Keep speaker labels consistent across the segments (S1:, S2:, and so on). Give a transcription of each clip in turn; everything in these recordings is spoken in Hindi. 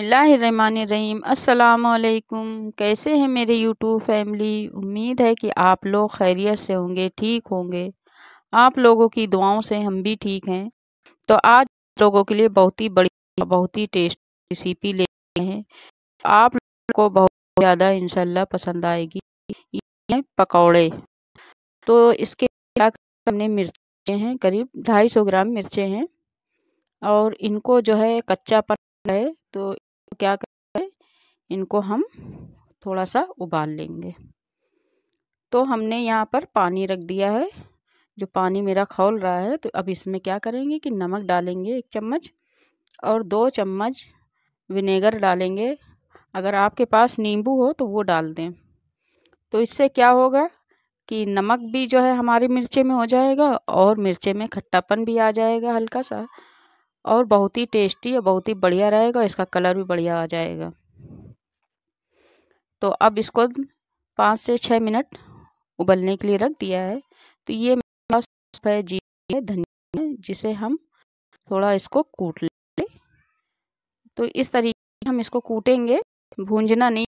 S1: बसमीम् अल्लाम कैसे हैं मेरे यूट्यूब फैमिली उम्मीद है कि आप लोग खैरियत से होंगे ठीक होंगे आप लोगों की दुआओं से हम भी ठीक हैं तो आज लोगों के लिए बहुत ही बड़ी बहुत ही टेस्ट रेसिपी ले हैं आप लोगों को बहुत ज़्यादा इंशाल्लाह पसंद आएगी ये पकौड़े तो इसके क्या हमने मिर्चे हैं करीब ढाई सौ ग्राम मिर्चें हैं और इनको जो है कच्चा पत्ता है तो तो क्या करेंगे इनको हम थोड़ा सा उबाल लेंगे तो हमने यहाँ पर पानी रख दिया है जो पानी मेरा खोल रहा है तो अब इसमें क्या करेंगे कि नमक डालेंगे एक चम्मच और दो चम्मच विनेगर डालेंगे अगर आपके पास नींबू हो तो वो डाल दें तो इससे क्या होगा कि नमक भी जो है हमारी मिर्चे में हो जाएगा और मिर्चे में खट्टापन भी आ जाएगा हल्का सा और बहुत ही टेस्टी और बहुत ही बढ़िया रहेगा इसका कलर भी बढ़िया आ जाएगा तो अब इसको पाँच से छः मिनट उबलने के लिए रख दिया है तो ये है जी धनिया जिसे हम थोड़ा इसको कूट लेंगे तो इस तरीके हम इसको कूटेंगे भूंजना नहीं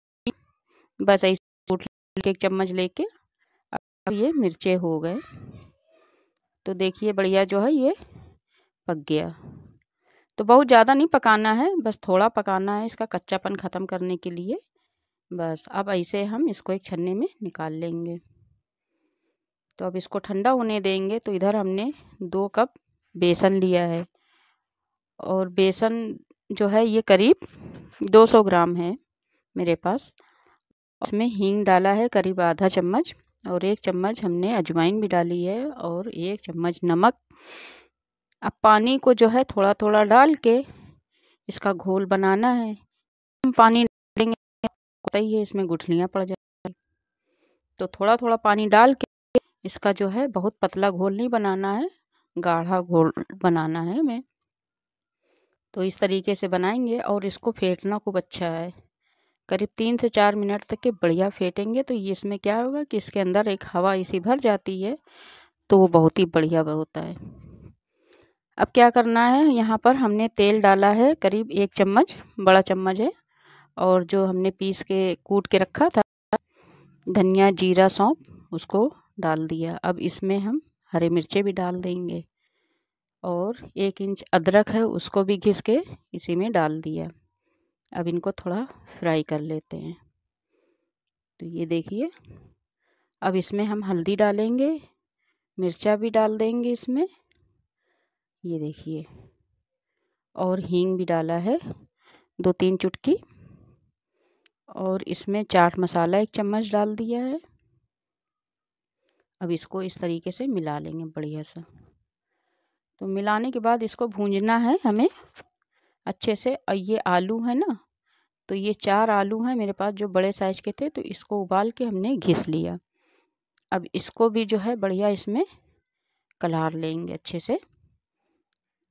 S1: बस ऐसे कूट एक चम्मच लेके अब ये मिर्चे हो गए तो देखिए बढ़िया जो है ये पक गया तो बहुत ज़्यादा नहीं पकाना है बस थोड़ा पकाना है इसका कच्चापन ख़त्म करने के लिए बस अब ऐसे हम इसको एक छन्ने में निकाल लेंगे तो अब इसको ठंडा होने देंगे तो इधर हमने दो कप बेसन लिया है और बेसन जो है ये करीब 200 ग्राम है मेरे पास इसमें हींग डाला है करीब आधा चम्मच और एक चम्मच हमने अजवाइन भी डाली है और एक चम्मच नमक अब पानी को जो है थोड़ा थोड़ा डाल के इसका घोल बनाना है हम पानी डालेंगे होता ही है इसमें गुठलियाँ पड़ जाए तो थोड़ा थोड़ा पानी डाल के इसका जो है बहुत पतला घोल नहीं बनाना है गाढ़ा घोल बनाना है हमें तो इस तरीके से बनाएंगे और इसको फेंटना खूब अच्छा है करीब तीन से चार मिनट तक के बढ़िया फेंटेंगे तो ये इसमें क्या होगा कि इसके अंदर एक हवा इसी भर जाती है तो वो बहुत ही बढ़िया होता है अब क्या करना है यहाँ पर हमने तेल डाला है करीब एक चम्मच बड़ा चम्मच है और जो हमने पीस के कूट के रखा था धनिया जीरा सौंप उसको डाल दिया अब इसमें हम हरे मिर्चे भी डाल देंगे और एक इंच अदरक है उसको भी घिस के इसी में डाल दिया अब इनको थोड़ा फ्राई कर लेते हैं तो ये देखिए अब इसमें हम हल्दी डालेंगे मिर्चा भी डाल देंगे इसमें ये देखिए और हींग भी डाला है दो तीन चुटकी और इसमें चाट मसाला एक चम्मच डाल दिया है अब इसको इस तरीके से मिला लेंगे बढ़िया सा तो मिलाने के बाद इसको भूंजना है हमें अच्छे से और ये आलू है ना तो ये चार आलू हैं मेरे पास जो बड़े साइज़ के थे तो इसको उबाल के हमने घिस लिया अब इसको भी जो है बढ़िया इसमें कलार लेंगे अच्छे से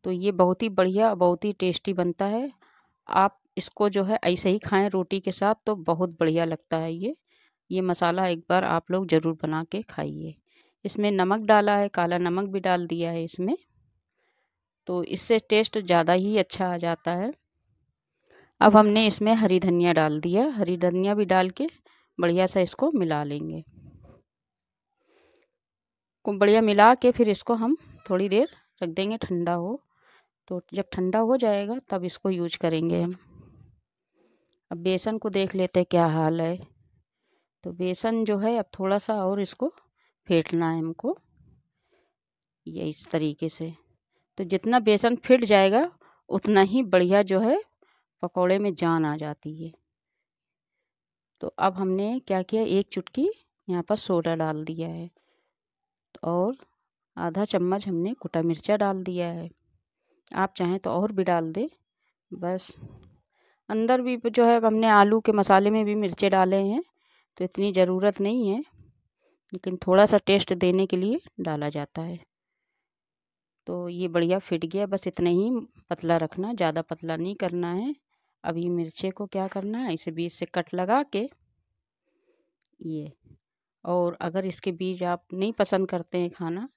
S1: तो ये बहुत ही बढ़िया बहुत ही टेस्टी बनता है आप इसको जो है ऐसे ही खाएं रोटी के साथ तो बहुत बढ़िया लगता है ये ये मसाला एक बार आप लोग ज़रूर बना के खाइए इसमें नमक डाला है काला नमक भी डाल दिया है इसमें तो इससे टेस्ट ज़्यादा ही अच्छा आ जाता है अब हमने इसमें हरी धनिया डाल दिया हरी धनिया भी डाल के बढ़िया सा इसको मिला लेंगे को बढ़िया मिला के फिर इसको हम थोड़ी देर रख देंगे ठंडा हो तो जब ठंडा हो जाएगा तब इसको यूज करेंगे हम अब बेसन को देख लेते हैं क्या हाल है तो बेसन जो है अब थोड़ा सा और इसको फेंटना है हमको ये इस तरीके से तो जितना बेसन फिट जाएगा उतना ही बढ़िया जो है पकौड़े में जान आ जाती है तो अब हमने क्या किया एक चुटकी यहाँ पर सोडा डाल दिया है और आधा चम्मच हमने कुटा मिर्चा डाल दिया है आप चाहें तो और भी डाल दें बस अंदर भी जो है हमने आलू के मसाले में भी मिर्चे डाले हैं तो इतनी ज़रूरत नहीं है लेकिन थोड़ा सा टेस्ट देने के लिए डाला जाता है तो ये बढ़िया फिट गया बस इतना ही पतला रखना ज़्यादा पतला नहीं करना है अभी मिर्चे को क्या करना है इसे बीज से कट लगा के ये और अगर इसके बीज आप नहीं पसंद करते हैं खाना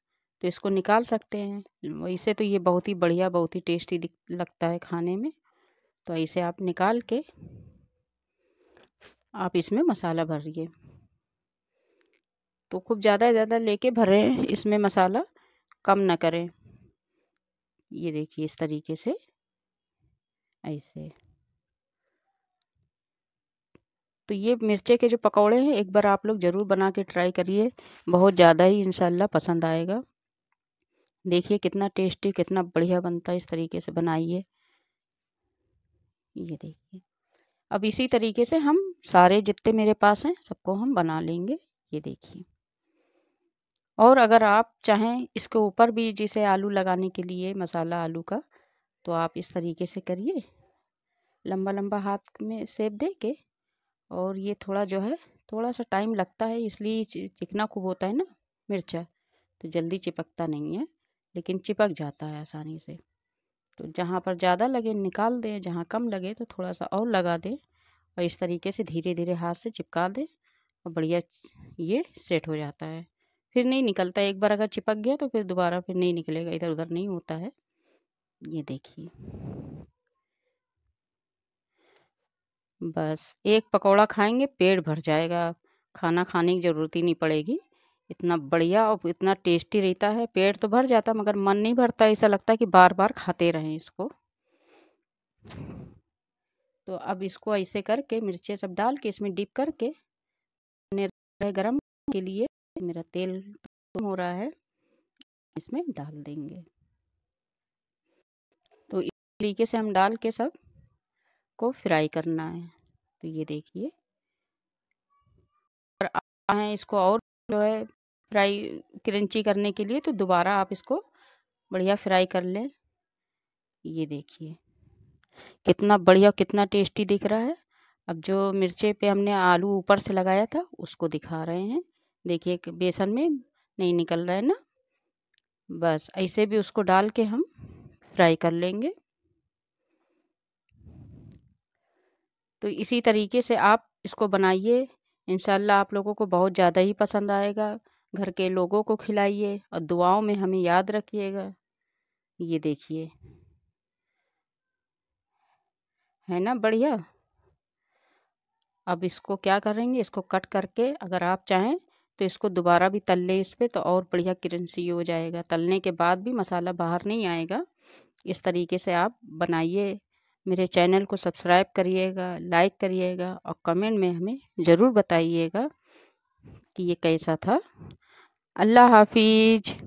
S1: तो इसको निकाल सकते हैं वैसे तो ये बहुत ही बढ़िया बहुत ही टेस्टी लगता है खाने में तो ऐसे आप निकाल के आप इसमें मसाला भरिए तो खूब ज़्यादा ज़्यादा लेके भरें इसमें मसाला कम ना करें ये देखिए इस तरीके से ऐसे तो ये मिर्चे के जो पकौड़े हैं एक बार आप लोग ज़रूर बना के ट्राई करिए बहुत ज़्यादा ही इन पसंद आएगा देखिए कितना टेस्टी कितना बढ़िया बनता है इस तरीके से बनाइए ये देखिए अब इसी तरीके से हम सारे जितने मेरे पास हैं सबको हम बना लेंगे ये देखिए और अगर आप चाहें इसके ऊपर भी जिसे आलू लगाने के लिए मसाला आलू का तो आप इस तरीके से करिए लंबा लंबा हाथ में सेब दे के और ये थोड़ा जो है थोड़ा सा टाइम लगता है इसलिए चिकना खूब होता है ना मिर्चा तो जल्दी चिपकता नहीं है लेकिन चिपक जाता है आसानी से तो जहाँ पर ज़्यादा लगे निकाल दें जहाँ कम लगे तो थोड़ा सा और लगा दें और इस तरीके से धीरे धीरे हाथ से चिपका दें और बढ़िया ये सेट हो जाता है फिर नहीं निकलता एक बार अगर चिपक गया तो फिर दोबारा फिर नहीं निकलेगा इधर उधर नहीं होता है ये देखिए बस एक पकौड़ा खाएंगे पेट भर जाएगा खाना खाने की ज़रूरत ही नहीं पड़ेगी इतना बढ़िया और इतना टेस्टी रहता है पेट तो भर जाता मगर मन नहीं भरता ऐसा लगता कि बार बार खाते रहें इसको तो अब इसको ऐसे करके मिर्चें सब डाल के इसमें डिप करके गरम के लिए मेरा तेल तो हो रहा है इसमें डाल देंगे तो इस तरीके से हम डाल के सब को फ्राई करना है तो ये देखिए और हैं इसको और जो है फ्राई क्रंची करने के लिए तो दोबारा आप इसको बढ़िया फ्राई कर लें ये देखिए कितना बढ़िया कितना टेस्टी दिख रहा है अब जो मिर्चे पे हमने आलू ऊपर से लगाया था उसको दिखा रहे हैं देखिए बेसन में नहीं निकल रहा है ना बस ऐसे भी उसको डाल के हम फ्राई कर लेंगे तो इसी तरीके से आप इसको बनाइए इन आप लोगों को बहुत ज़्यादा ही पसंद आएगा घर के लोगों को खिलाइए और दुआओं में हमें याद रखिएगा ये देखिए है ना बढ़िया अब इसको क्या करेंगे इसको कट करके अगर आप चाहें तो इसको दोबारा भी तल लें इस पर तो और बढ़िया क्रंसी हो जाएगा तलने के बाद भी मसाला बाहर नहीं आएगा इस तरीके से आप बनाइए मेरे चैनल को सब्सक्राइब करिएगा लाइक करिएगा और कमेंट में हमें ज़रूर बताइएगा कि ये कैसा था الله حافظ